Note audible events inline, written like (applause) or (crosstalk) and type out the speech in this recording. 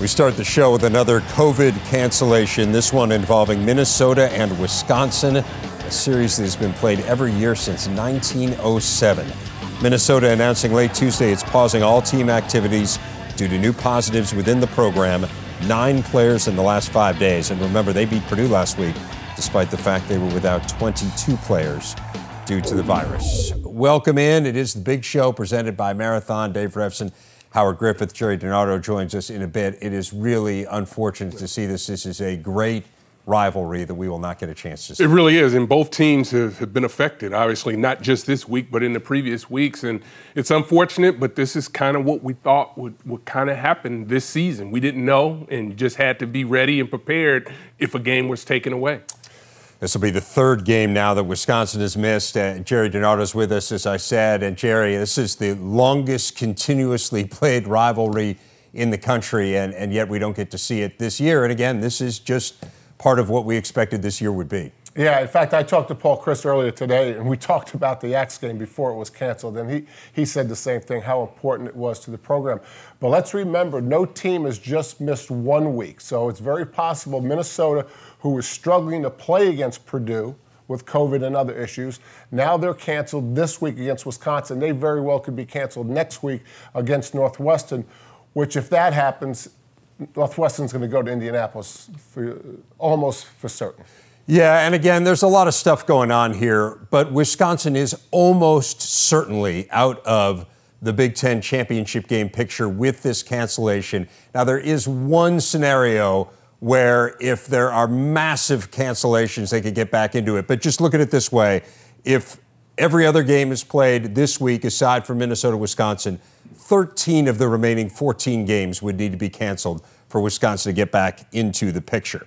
We start the show with another COVID cancellation, this one involving Minnesota and Wisconsin, a series that has been played every year since 1907. Minnesota announcing late Tuesday it's pausing all team activities due to new positives within the program, nine players in the last five days. And remember, they beat Purdue last week, despite the fact they were without 22 players due to the virus. Welcome in. It is the big show presented by Marathon. Dave Refson. Howard Griffith, Jerry Donato joins us in a bit. It is really unfortunate to see this. This is a great rivalry that we will not get a chance to see. It really is, and both teams have, have, been affected, obviously, not just this week, but in the previous weeks. And it's unfortunate, but this is kind of what we thought would, would kind of happen this season. We didn't know and just had to be ready and prepared if a game was taken away. This will be the third game now that Wisconsin has missed. Uh, Jerry Donato's with us, as I said. And Jerry, this is the longest continuously (laughs) played rivalry in the country, and, and yet we don't get to see it this year. And again, this is just part of what we expected this year would be. Yeah, in fact, I talked to Paul Chris earlier today, and we (laughs) talked about the Axe game before it was canceled, and he, he said the same thing, how important it was to the program. But let's remember, no team has just missed one week, so it's very possible Minnesota, who was struggling to play against Purdue with COVID and other issues, now they're canceled this week against Wisconsin. They very well could be canceled next week against Northwestern, which if that happens, Northwestern's going to go to Indianapolis for, almost for certain. Yeah, and again, there's a lot of stuff going on here, but Wisconsin is almost certainly out of the Big Ten championship game picture with this cancellation. Now, there is one scenario where if there are massive cancellations, they could get back into it. But just look at it this way if every other game is played this week, aside from Minnesota Wisconsin, 13 of the remaining 14 games would need to be canceled for Wisconsin to get back into the picture.